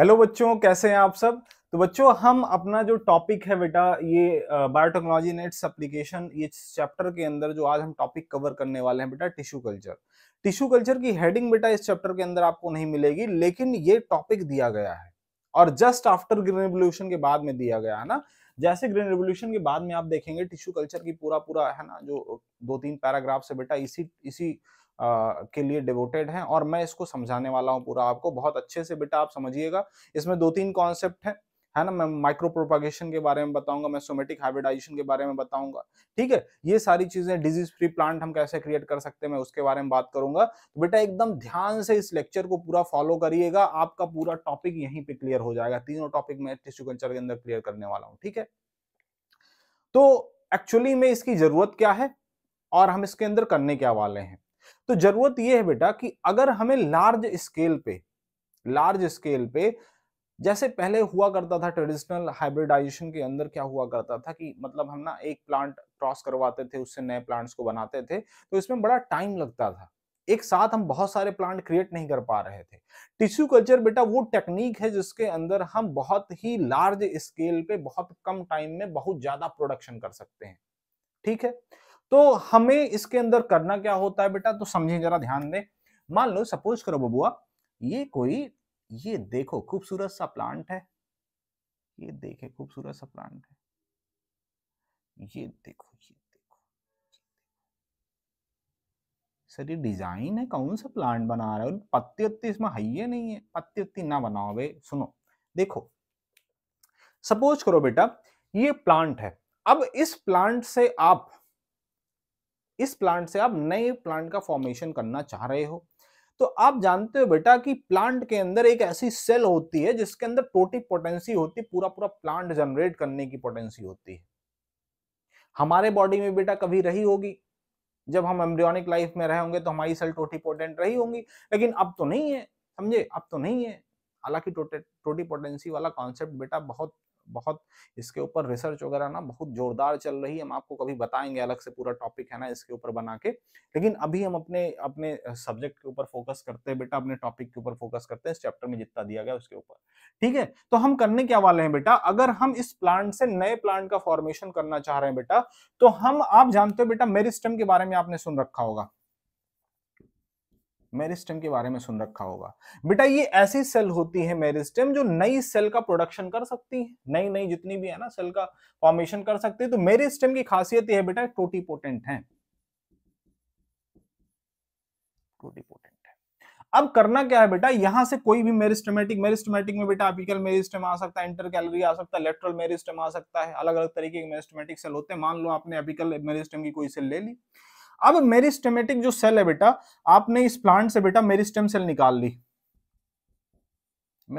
hello बच्चों कैसे हैं आप सब तो बच्चों हम अपना जो टॉपिक है बेटा ये बायोटेक्नोलॉजी नेट्स एप्लीकेशन ये चैप्टर के अंदर जो आज हम टॉपिक कवर करने वाले हैं बेटा टिश्यू कल्चर टिश्यू कल्चर की हेडिंग बेटा इस चैप्टर के अंदर आपको नहीं मिलेगी लेकिन ये टॉपिक दिया गया है और जस्ट आफ्टर ग्रीन रेवल्यूशन के बाद में दिया गया है ना जैसे ग्रीन रेवल्यूशन के बाद में आप देखेंगे टिश्यू कल्चर की पूरा पूरा है ना जो दो तीन पैराग्राफ से बेटा इसी इसी के लिए डिवोटेड हैं और मैं इसको समझाने वाला हूँ पूरा आपको बहुत अच्छे से बेटा आप समझिएगा इसमें दो तीन कॉन्सेप्ट हैं है ना मैं माइक्रो प्रोपागेशन के बारे में बताऊंगा मैं सोमेटिक हाइब्रिडाइजेशन के बारे में बताऊंगा ठीक है ये सारी चीजें डिजीज फ्री प्लांट हम कैसे क्रिएट कर सकते हैं मैं उसके बारे में बात करूंगा तो बेटा एकदम ध्यान से इस लेक्चर को पूरा फॉलो करिएगा आपका पूरा टॉपिक यहीं पे क्लियर हो जाएगा तीनों टॉपिक मैं टिश्यू कल्चर के अंदर क्लियर करने वाला हूँ ठीक है तो एक्चुअली में इसकी जरूरत क्या है और हम इसके अंदर करने क्या वाले हैं तो जरूरत यह है बेटा कि अगर हमें लार्ज स्केल पे लार्ज स्केल पे जैसे पहले हुआ करता था ट्रेडिशनल हाइब्रिडाइजेशन के अंदर क्या हुआ करता था कि मतलब हम ना एक प्लांट क्रॉस करवाते थे उससे नए प्लांट्स को बनाते थे तो इसमें बड़ा टाइम लगता था एक साथ हम बहुत सारे प्लांट क्रिएट नहीं कर पा रहे थे टिश्यू कल्चर बेटा वो टेक्निक है जिसके अंदर हम बहुत ही लार्ज स्केल पे बहुत कम टाइम में बहुत ज्यादा प्रोडक्शन कर सकते हैं ठीक है तो हमें इसके अंदर करना क्या होता है बेटा तो समझे जरा ध्यान दे मान लो सपोज करो बबुआ ये कोई ये देखो खूबसूरत सा प्लांट है ये देखे खूबसूरत सा प्लांट है ये देखो ये देखो सर ये डिजाइन है कौन सा प्लांट बना रहा है पत्ती उत्ती इसमें है नहीं है पत्ती उत्ती ना बनाओ बे सुनो देखो सपोज करो बेटा ये प्लांट है अब इस प्लांट से आप इस प्लांट से आप नए प्लांट का फॉर्मेशन करना चाह रहे हो तो आप जानते हो बेटा कि प्लांट के अंदर एक ऐसी सेल होती है जिसके अंदर टोटी पोटेंसी होती है पूरा पूरा प्लांट जनरेट करने की पोटेंसी होती है हमारे बॉडी में बेटा कभी रही होगी जब हम एम्ब्रियोनिक लाइफ में रहे होंगे तो हमारी सेल टोटी पोटेंट रही होंगी लेकिन अब तो नहीं है समझे अब तो नहीं है हालांकि टोटी पोटेंसी वाला कॉन्सेप्ट बेटा बहुत बहुत इसके ऊपर रिसर्च वगैरह ना बहुत जोरदार चल रही है हम आपको कभी बताएंगे अलग से पूरा टॉपिक है ना इसके ऊपर बना के लेकिन अभी हम अपने अपने सब्जेक्ट के ऊपर फोकस करते हैं बेटा अपने टॉपिक के ऊपर फोकस करते हैं इस चैप्टर में जितना दिया गया उसके ऊपर ठीक है तो हम करने क्या वाले हैं बेटा अगर हम इस प्लांट से नए प्लांट का फॉर्मेशन करना चाह रहे हैं बेटा तो हम आप जानते हो बेटा मेरिस्टम के बारे में आपने सुन रखा होगा मेरिस्टेम के बारे में सुन रखा होगा बेटा ये ऐसी सेल होती है मेरिस्टेम जो नई सेल का प्रोडक्शन कर सकती है नई नई जितनी भी है ना सेल का फॉर्मेशन कर सकती है तो मेरिस्टेम की खासियत यह बेटा टोटीपोटेंट है टोटीपोटेंट अब करना क्या है बेटा यहां से कोई भी मेरिस्टमेटिक मेरिस्टमेटिक में बेटा अपिकल मेरिस्टम आ सकता है इंटर कैलरी आ सकता है लेटरल मेरिस्टम आ सकता है अलग अलग तरीके के मेरिस्टमेटिक सेल होते हैं मान लो आपने अपिकल मेरिस्टम की कोई सेल ले ली अब मेरिस्टेमेटिक जो सेल है बेटा आपने इस प्लांट से बेटा मेरिस्टेम सेल निकाल ली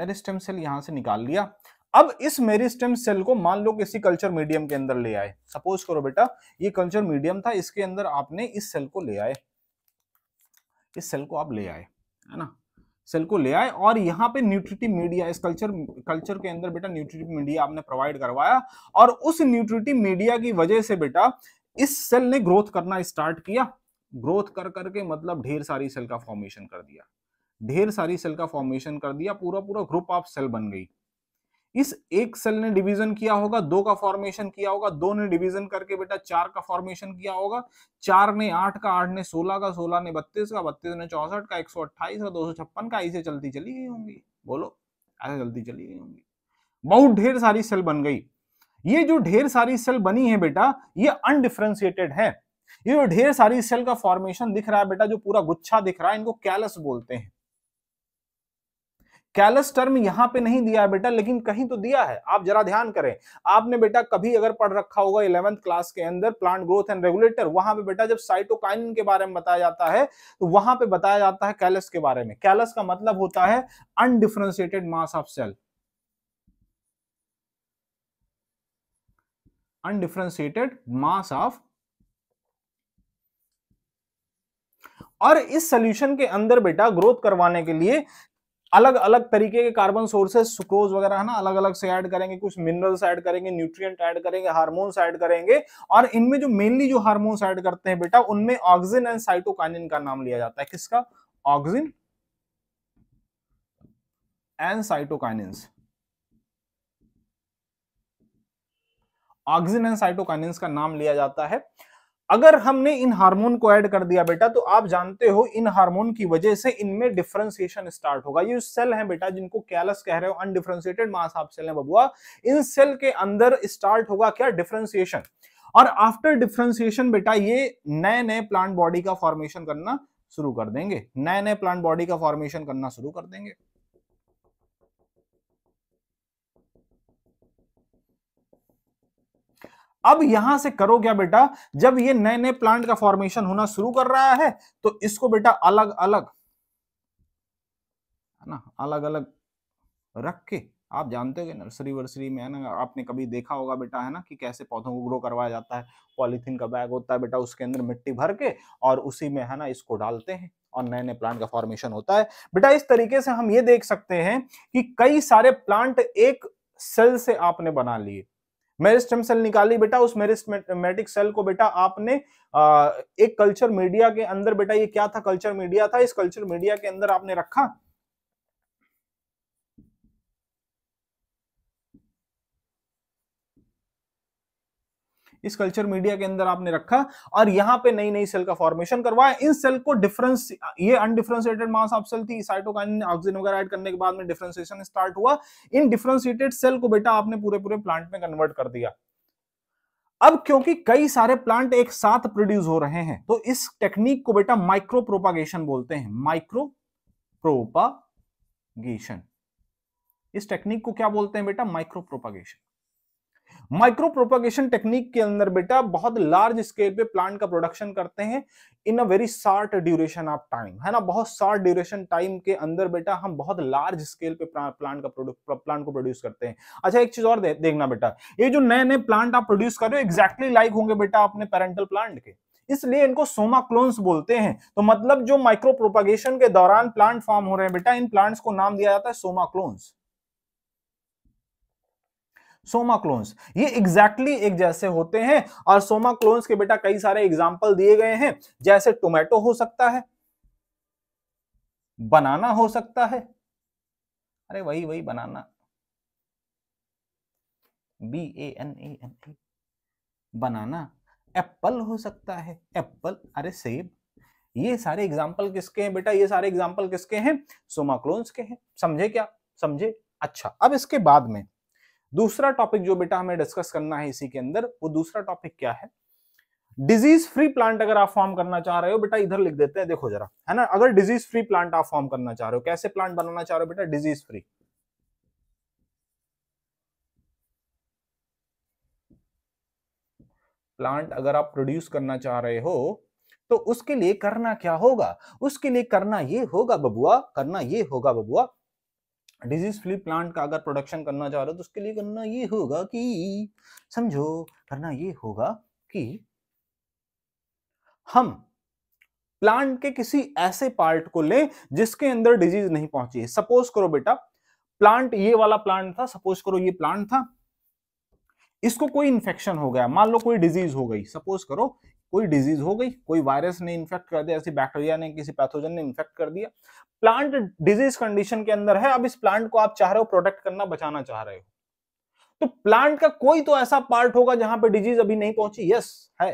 मेरिस्टेम सेल यहां से निकाल लिया अब इस मेरिस्टेम सेल को मान लो किसी कल्चर मीडियम के अंदर ले आए सपोज करो बेटा ये कल्चर मीडियम था इसके अंदर आपने इस सेल को ले आए इस सेल को आप ले आए है ना सेल को ले आए और यहाँ पे न्यूट्रिटिव मीडिया इस कल्चर कल्चर के अंदर बेटा न्यूट्रिटिव मीडिया आपने प्रोवाइड करवाया और उस न्यूट्रिटिव मीडिया की वजह से बेटा इस सेल ने ग्रोथ करना स्टार्ट किया ग्रोथ कर करके मतलब ढेर सारी सेल का फॉर्मेशन कर दिया ढेर सारी सेल का फॉर्मेशन कर दिया पूरा पूरा ग्रुप ऑफ सेल बन गई इस एक सेल ने डिवीजन किया होगा दो का फॉर्मेशन किया होगा दो ने डिवीजन करके बेटा चार का फॉर्मेशन किया होगा चार ने आठ का आठ ने सोलह का सोलह ने बत्तीस का बत्तीस ने चौसठ का एक सौ अट्ठाईस का दो सौ छप्पन का ऐसे चलती चली गई होंगी बोलो ऐसे चलती चली गई होंगी बहुत ढेर सारी सेल बन गई ये जो ढेर सारी सेल बनी है बेटा ये अनडिफ्रेंसिएटेड है ये जो ढेर सारी सेल का फॉर्मेशन दिख रहा है बेटा जो पूरा गुच्छा दिख रहा है इनको कैलस बोलते हैं कैलस टर्म यहां पे नहीं दिया है बेटा लेकिन कहीं तो दिया है आप जरा ध्यान करें आपने बेटा कभी अगर पढ़ रखा होगा इलेवेंथ क्लास के अंदर प्लांट ग्रोथ एंड रेगुलेटर वहां पे बेटा जब साइटोकाइन के बारे में बताया जाता है तो वहां पे बताया जाता है कैलस के बारे में कैलस का मतलब होता है undifferentiated mass of cell undifferentiated mass of और इस सोल्यूशन के अंदर बेटा ग्रोथ करवाने के लिए अलग अलग तरीके के कार्बन सोर्सेस सुक्रोज वगैरह है ना अलग अलग से ऐड करेंगे कुछ मिनरल्स ऐड करेंगे न्यूट्रिएंट ऐड करेंगे हार्मोन्स ऐड करेंगे और इनमें जो मेनली जो हार्मोन्स ऐड करते हैं बेटा उनमें ऑक्सिन एंड साइटोकाइनिन का नाम लिया जाता है किसका auxin and cytokinin auxin and cytokinins का नाम लिया जाता है अगर हमने इन हार्मोन को ऐड कर दिया बेटा तो आप जानते हो इन हार्मोन की वजह से इनमें डिफ्रेंसिएशन स्टार्ट होगा ये सेल हैं बेटा जिनको कैलस कह रहे हो अनडिफ्रेंसिएटेड मास आप सेल हैं बबुआ इन सेल के अंदर स्टार्ट होगा क्या डिफ्रेंसिएशन और आफ्टर डिफ्रेंसिएशन बेटा ये नए नए प्लांट बॉडी का फॉर्मेशन करना शुरू कर देंगे नए नए प्लांट बॉडी का फॉर्मेशन करना शुरू कर देंगे अब यहां से करो क्या बेटा जब ये नए नए प्लांट का फॉर्मेशन होना शुरू कर रहा है तो इसको बेटा अलग अलग है ना अलग अलग रख के आप जानते हो नर्सरी वर्सरी में है ना आपने कभी देखा होगा बेटा है ना कि कैसे पौधों को ग्रो करवाया जाता है पॉलीथीन का बैग होता है बेटा उसके अंदर मिट्टी भर के और उसी में है ना इसको डालते हैं और नए नए प्लांट का फॉर्मेशन होता है बेटा इस तरीके से हम ये देख सकते हैं कि कई सारे प्लांट एक सेल से आपने बना लिए मेरिस्टम सेल निकाली बेटा उस मेरिस्टमेटिक सेल को बेटा आपने आ, एक कल्चर मीडिया के अंदर बेटा ये क्या था कल्चर मीडिया था इस कल्चर मीडिया के अंदर आपने रखा इस कल्चर मीडिया के अंदर आपने रखा और यहाँ पे नई नई सेल का फॉर्मेशन करवाया इन सेल को डिफरेंस ये अनडिफ्रेंसिएटेड मास आप सेल थी साइटोकाइन ऑक्सीजन वगैरह ऐड करने के बाद में डिफ्रेंसिएशन स्टार्ट हुआ इन डिफ्रेंसिएटेड सेल को बेटा आपने पूरे पूरे प्लांट में कन्वर्ट कर दिया अब क्योंकि कई सारे प्लांट एक साथ प्रोड्यूस हो रहे हैं तो इस टेक्निक को बेटा माइक्रो प्रोपागेशन बोलते हैं माइक्रो प्रोपागेशन इस टेक्निक को क्या बोलते हैं बेटा micro propagation micro propagation technique के अंदर बेटा बहुत लार्ज स्केल पे प्लांट का प्रोडक्शन करते हैं in a very short duration of time है ना बहुत शॉर्ट ड्यूरेशन टाइम के अंदर बेटा हम बहुत लार्ज स्केल पे प्लांट का प्लांट को प्रोड्यूस करते हैं अच्छा एक चीज और दे, देखना बेटा ये जो नए नए प्लांट आप प्रोड्यूस कर रहे हो एक्जैक्टली लाइक होंगे बेटा अपने पेरेंटल प्लांट के इसलिए इनको सोमा क्लोन्स बोलते हैं तो मतलब जो माइक्रो प्रोपोगेशन के दौरान प्लांट फॉर्म हो रहे हैं बेटा इन प्लांट्स को नाम दिया जाता है सोमा क्लोन्स सोमा क्लोन्स ये एग्जैक्टली exactly एक जैसे होते हैं और सोमा क्लोन्स के बेटा कई सारे एग्जाम्पल दिए गए हैं जैसे टोमेटो हो सकता है बनाना हो सकता है अरे वही वही banana B A N A N A banana apple हो सकता है एप्पल अरे सेब ये सारे एग्जाम्पल किसके हैं बेटा ये सारे एग्जाम्पल किसके हैं सोमाक्लोन्स के हैं समझे क्या समझे अच्छा अब इसके बाद में दूसरा टॉपिक जो बेटा हमें डिस्कस करना है इसी के अंदर वो दूसरा टॉपिक क्या है डिजीज फ्री प्लांट अगर आप फॉर्म करना चाह रहे हो बेटा इधर लिख देते हैं देखो जरा है ना अगर डिजीज फ्री प्लांट आप फॉर्म करना चाह रहे हो कैसे प्लांट बनाना चाह रहे हो बेटा डिजीज फ्री प्लांट अगर आप प्रोड्यूस करना चाह रहे हो तो उसके लिए करना क्या होगा उसके लिए करना ये होगा बबुआ करना ये होगा बबुआ डिजीज फ्री प्लांट का अगर प्रोडक्शन करना चाह रहे हो तो उसके लिए करना ये होगा कि समझो करना ये होगा कि हम प्लांट के किसी ऐसे पार्ट को लें जिसके अंदर डिजीज नहीं पहुंची है सपोज करो बेटा प्लांट ये वाला प्लांट था सपोज करो ये प्लांट था इसको कोई इंफेक्शन हो गया मान लो कोई डिजीज हो गई सपोज करो कोई डिजीज हो गई कोई वायरस ने इन्फेक्ट कर दिया ऐसी बैक्टीरिया ने किसी पैथोजन ने इन्फेक्ट कर दिया प्लांट डिजीज कंडीशन के अंदर है अब इस प्लांट को आप चाह रहे हो प्रोटेक्ट करना बचाना चाह रहे हो तो प्लांट का कोई तो ऐसा पार्ट होगा जहां पर डिजीज अभी नहीं पहुंची यस है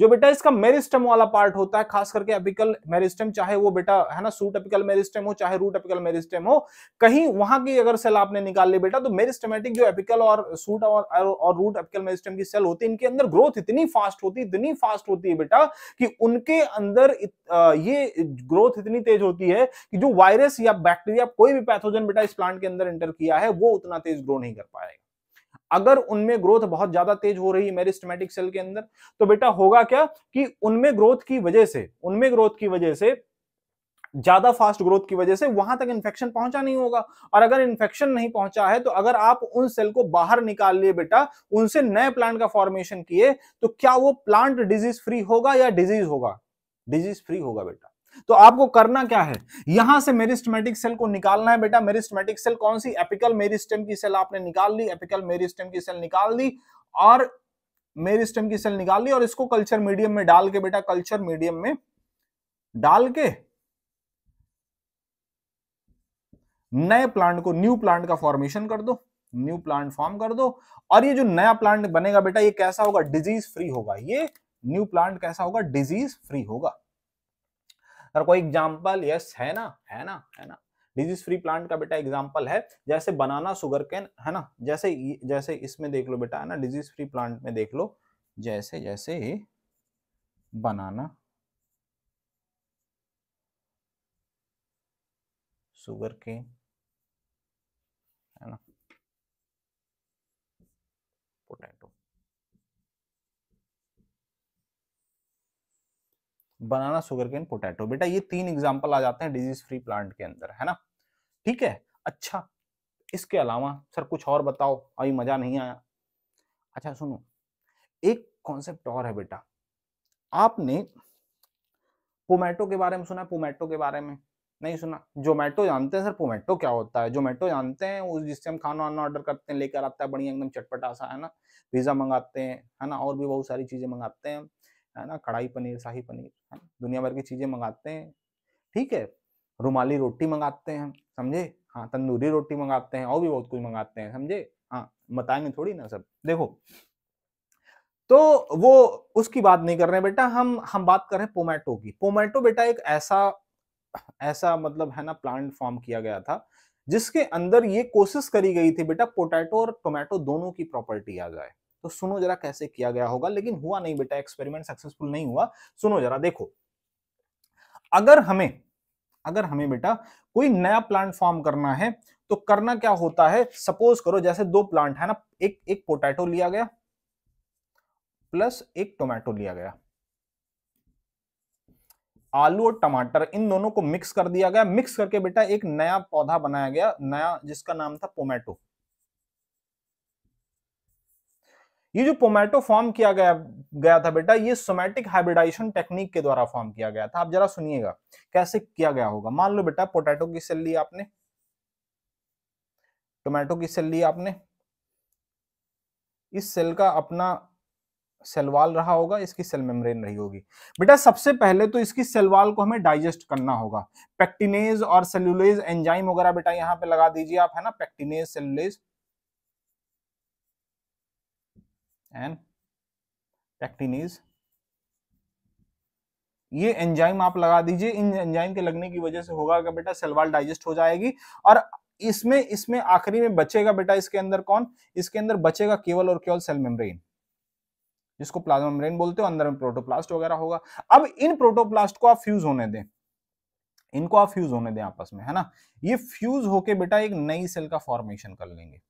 जो बेटा इसका मेरिस्टम वाला पार्ट होता है खास करके अपिकल मेरिस्टम चाहे वो बेटा है ना सूट अपिकल मेरिस्टम हो चाहे रूट अपिकल मेरिस्टम हो कहीं वहां की अगर सेल आपने निकाल ली बेटा तो मेरिस्टमेटिक जो एपिकल और सूट और, और रूट अपिकल मेरिस्टम की सेल होती है इनके अंदर ग्रोथ इतनी फास्ट होती इतनी फास्ट होती है बेटा कि उनके अंदर इत, आ, ये ग्रोथ इतनी तेज होती है कि जो वायरस या बैक्टीरिया कोई भी पैथोजन बेटा इस प्लांट के अंदर एंटर किया है वो उतना तेज ग्रो नहीं कर पाएगा अगर उनमें ग्रोथ बहुत ज्यादा तेज हो रही है मेरिस्टमेटिक सेल के अंदर तो बेटा होगा क्या कि उनमें ग्रोथ की वजह से उनमें ग्रोथ की वजह से ज्यादा फास्ट ग्रोथ की वजह से वहां तक इन्फेक्शन पहुंचा नहीं होगा और अगर इन्फेक्शन नहीं पहुंचा है तो अगर आप उन सेल को बाहर निकाल लिए बेटा उनसे नए प्लांट का फॉर्मेशन किए तो क्या वो प्लांट डिजीज फ्री होगा या डिजीज होगा डिजीज फ्री होगा बेटा तो आपको करना क्या है यहां से मेरिस्टमेटिक सेल को निकालना है बेटा मेरिस्टमेटिक सेल कौन सी एपिकल मेरिस्टेम की सेल आपने निकाल ली एपिकल मेरिस्टेम की सेल निकाल दी और मेरिस्टेम की सेल निकाल ली और इसको कल्चर मीडियम में डाल के बेटा कल्चर मीडियम में डाल के नए प्लांट को न्यू प्लांट का फॉर्मेशन कर दो न्यू प्लांट फॉर्म कर दो और ये जो नया प्लांट बनेगा बेटा ये कैसा होगा डिजीज फ्री होगा ये न्यू प्लांट कैसा होगा डिजीज फ्री होगा अगर कोई एग्जाम्पल यस है ना है ना है ना डिजीज फ्री प्लांट का बेटा एग्जाम्पल है जैसे बनाना शुगर कैन है ना जैसे जैसे इसमें देख लो बेटा है ना डिजीज फ्री प्लांट में देख लो जैसे जैसे banana sugarcane banana sugarcane potato बेटा ये तीन एग्जाम्पल आ जाते हैं डिजीज फ्री प्लांट के अंदर है ना ठीक है अच्छा इसके अलावा सर कुछ और बताओ अभी मजा नहीं आया अच्छा सुनो एक कॉन्सेप्ट और है बेटा आपने पोमेटो के बारे में सुना है पोमेटो के बारे में नहीं सुना जोमेटो जानते हैं सर पोमेटो क्या होता है जोमेटो जानते हैं उस जिससे हम खाना वाना ऑर्डर करते हैं लेकर आता है बढ़िया एकदम चटपटा सा है ना पिज्ज़ा मंगाते हैं है ना और भी बहुत सारी चीज़ें मंगाते हैं है ना कढ़ाई पनीर शाही पनीर है दुनिया भर की चीज़ें मंगाते हैं ठीक है रुमाली रोटी मंगाते हैं समझे हाँ तंदूरी रोटी मंगाते हैं और भी बहुत कुछ मंगाते हैं समझे हाँ बताएंगे थोड़ी ना सब देखो तो वो उसकी बात नहीं कर रहे हैं बेटा हम हम बात कर रहे हैं पोमेटो की पोमेटो बेटा एक ऐसा ऐसा मतलब है ना प्लांट फॉर्म किया गया था जिसके अंदर ये कोशिश करी गई थी बेटा पोटैटो और टोमेटो दोनों की प्रॉपर्टी आ जाए तो सुनो जरा कैसे किया गया होगा लेकिन हुआ नहीं बेटा एक्सपेरिमेंट सक्सेसफुल नहीं हुआ सुनो जरा देखो अगर हमें अगर हमें बेटा कोई नया प्लांट फॉर्म करना है तो करना क्या होता है सपोज करो जैसे दो प्लांट है ना एक एक पोटैटो लिया गया प्लस एक टोमेटो लिया गया आलू और टमाटर इन दोनों को मिक्स कर दिया गया मिक्स करके बेटा एक नया पौधा बनाया गया नया जिसका नाम था पोमेटो ये जो पोमेटो फॉर्म किया गया गया था बेटा ये सोमेटिक हाइब्रिडाइजेशन टेक्निक के द्वारा फॉर्म किया गया था आप जरा सुनिएगा कैसे किया गया होगा मान लो बेटा पोटैटो की सेल ली आपने टोमेटो की सेल ली आपने इस सेल का अपना सेलवाल रहा होगा इसकी सेल मेम्ब्रेन रही होगी बेटा सबसे पहले तो इसकी सेलवाल को हमें डाइजेस्ट करना होगा पेक्टिनेज और सेलुलेज एंजाइम वगैरह बेटा यहाँ पे लगा दीजिए आप है ना पेक्टिनेज सेलुलेज एंड एक्टिनीज ये एंजाइम आप लगा दीजिए इन एंजाइम के लगने की वजह से होगा क्या बेटा सेलवाल डाइजेस्ट हो जाएगी और इसमें इसमें आखिरी में बचेगा बेटा इसके अंदर कौन इसके अंदर बचेगा केवल और केवल सेल मेम्ब्रेन जिसको प्लाज्मा मेम्ब्रेन बोलते हो अंदर में प्रोटोप्लास्ट वगैरह होगा अब इन प्रोटोप्लास्ट को आप फ्यूज होने दें इनको आप फ्यूज होने दें आपस में है ना ये फ्यूज होके बेटा एक नई सेल का फॉर्मेशन कर लेंगे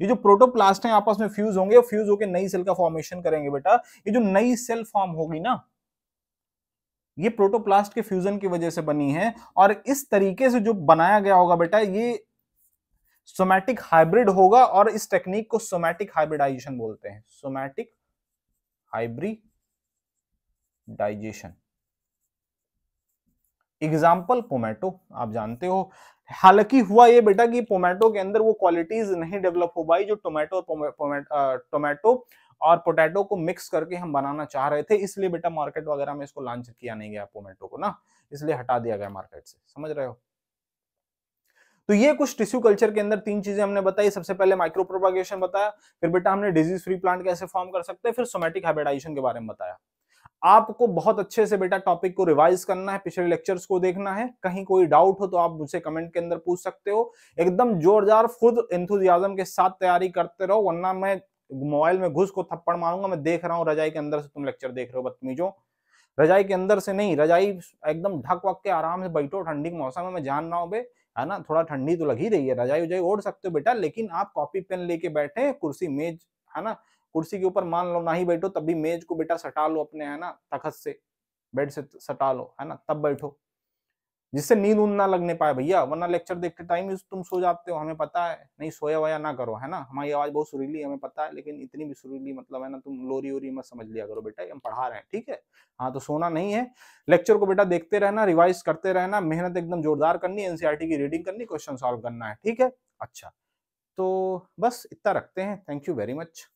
ये जो प्रोटोप्लास्ट है आपस में फ्यूज होंगे और फ्यूज होकर नई सेल का फॉर्मेशन करेंगे बेटा ये जो नई सेल फॉर्म होगी ना ये प्रोटोप्लास्ट के फ्यूजन की वजह से बनी है और इस तरीके से जो बनाया गया होगा बेटा ये सोमैटिक हाइब्रिड होगा और इस टेक्निक को सोमैटिक हाइब्रिडाइजेशन बोलते हैं सोमैटिक हाइब्रिडाइजेशन एग्जाम्पल पोमेटो आप जानते हो हालांकि हुआ ये बेटा कि पोमेटो के अंदर वो क्वालिटीज नहीं डेवलप हो पाई जो टोमेटो टोमेटो और पोटैटो को मिक्स करके हम बनाना चाह रहे थे इसलिए बेटा मार्केट वगैरह में इसको लॉन्च किया नहीं गया पोमेटो को ना इसलिए हटा दिया गया मार्केट से समझ रहे हो तो ये कुछ टिश्यू कल्चर के अंदर तीन चीजें हमने बताई सबसे पहले माइक्रो प्रोपागेशन बताया फिर बेटा हमने डिजीज फ्री प्लांट कैसे फॉर्म कर सकते हैं फिर सोमेटिक हाइब्रिडाइजेशन के बारे में बताया आपको बहुत अच्छे से बेटा टॉपिक को रिवाइज करना है पिछले लेक्चर्स को देखना है कहीं कोई डाउट हो तो आप मुझसे कमेंट के अंदर पूछ सकते हो एकदम जोरदार खुद इंथुजियाजम के साथ तैयारी करते रहो वरना मैं मोबाइल में घुस को थप्पड़ मारूंगा मैं देख रहा हूँ रजाई के अंदर से तुम लेक्चर देख रहे हो बदतमीजो रजाई के अंदर से नहीं रजाई एकदम ढक वक के आराम से बैठो ठंडी के मौसम में मैं जान रहा हूँ बे है ना थोड़ा ठंडी तो लग ही रही है रजाई उजाई ओढ़ सकते हो बेटा लेकिन आप कॉपी पेन लेके बैठे कुर्सी मेज है ना कुर्सी के ऊपर मान लो ना ही बैठो तब भी मेज को बेटा सटा लो अपने है ना तखत से बेड से सटा लो है ना तब बैठो जिससे नींद उन ना लगने पाए भैया वरना लेक्चर देखते टाइम तुम सो जाते हो हमें पता है नहीं सोया वोया ना करो है ना हमारी आवाज बहुत सुरीली हमें पता है लेकिन इतनी भी सुरीली मतलब है ना तुम लोरी ओरी मत समझ लिया करो बेटा हम पढ़ा रहे हैं ठीक है हाँ तो सोना नहीं है लेक्चर को बेटा देखते रहना रिवाइज करते रहना मेहनत एकदम जोरदार करनी एनसीआरटी की रीडिंग करनी क्वेश्चन सॉल्व करना है ठीक है अच्छा तो बस इतना रखते हैं थैंक यू वेरी मच